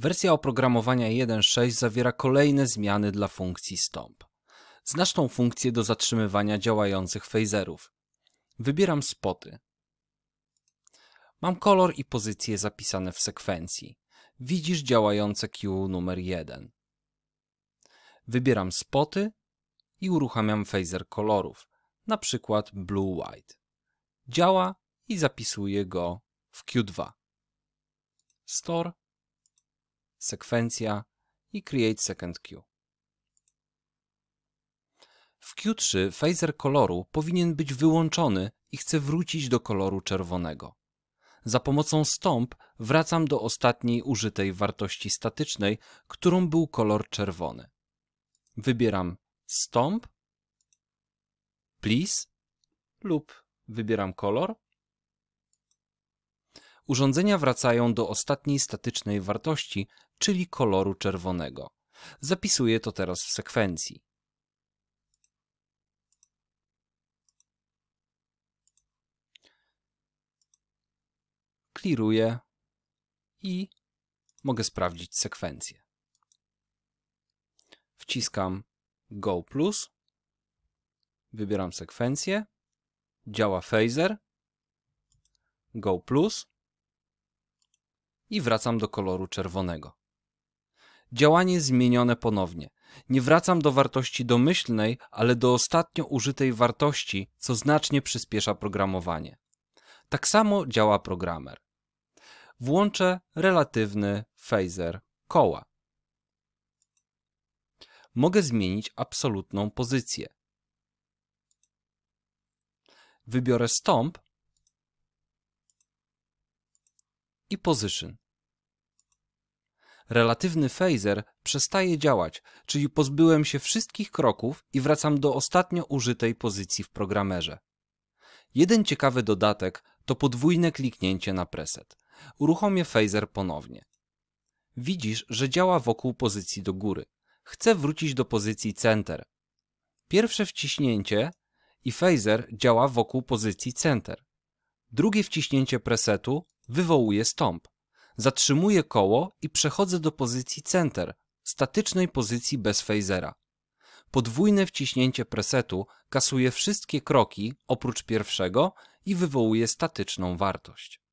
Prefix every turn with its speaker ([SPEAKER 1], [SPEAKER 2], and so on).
[SPEAKER 1] Wersja oprogramowania 1.6 zawiera kolejne zmiany dla funkcji Stomp, Znasz tą funkcję do zatrzymywania działających phaserów. Wybieram spoty. Mam kolor i pozycje zapisane w sekwencji. Widzisz działające Q numer 1. Wybieram spoty i uruchamiam phaser kolorów, na przykład blue-white. Działa i zapisuję go w Q2. Store sekwencja i create second queue. W Q3 phaser koloru powinien być wyłączony i chcę wrócić do koloru czerwonego. Za pomocą stomp wracam do ostatniej użytej wartości statycznej, którą był kolor czerwony. Wybieram stomp, please lub wybieram kolor Urządzenia wracają do ostatniej statycznej wartości, czyli koloru czerwonego. Zapisuję to teraz w sekwencji. Clearuję i mogę sprawdzić sekwencję. Wciskam Go Plus, wybieram sekwencję, działa phaser, Go Plus, i wracam do koloru czerwonego. Działanie zmienione ponownie. Nie wracam do wartości domyślnej, ale do ostatnio użytej wartości, co znacznie przyspiesza programowanie. Tak samo działa programer. Włączę relatywny phaser koła. Mogę zmienić absolutną pozycję. Wybiorę stomp i position. Relatywny phaser przestaje działać, czyli pozbyłem się wszystkich kroków i wracam do ostatnio użytej pozycji w programerze. Jeden ciekawy dodatek to podwójne kliknięcie na preset. Uruchomię phaser ponownie. Widzisz, że działa wokół pozycji do góry. Chcę wrócić do pozycji center. Pierwsze wciśnięcie i phaser działa wokół pozycji center. Drugie wciśnięcie presetu Wywołuję stomp. Zatrzymuję koło i przechodzę do pozycji center, statycznej pozycji bez phasera. Podwójne wciśnięcie presetu kasuje wszystkie kroki oprócz pierwszego i wywołuje statyczną wartość.